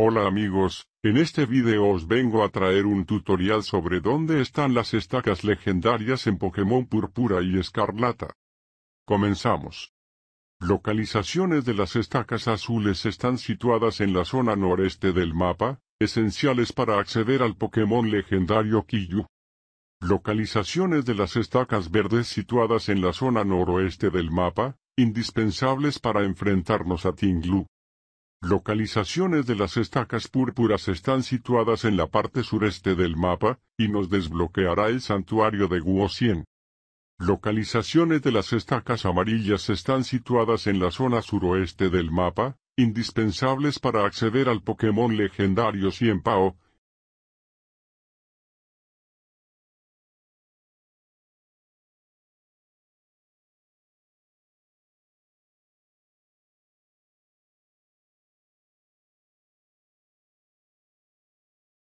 Hola amigos, en este video os vengo a traer un tutorial sobre dónde están las estacas legendarias en Pokémon Púrpura y Escarlata. Comenzamos. Localizaciones de las estacas azules están situadas en la zona noreste del mapa, esenciales para acceder al Pokémon legendario Kiyu. Localizaciones de las estacas verdes situadas en la zona noroeste del mapa, indispensables para enfrentarnos a Tinglu. Localizaciones de las estacas púrpuras están situadas en la parte sureste del mapa, y nos desbloqueará el santuario de Guo-Sien. Localizaciones de las estacas amarillas están situadas en la zona suroeste del mapa, indispensables para acceder al Pokémon legendario Cienpao,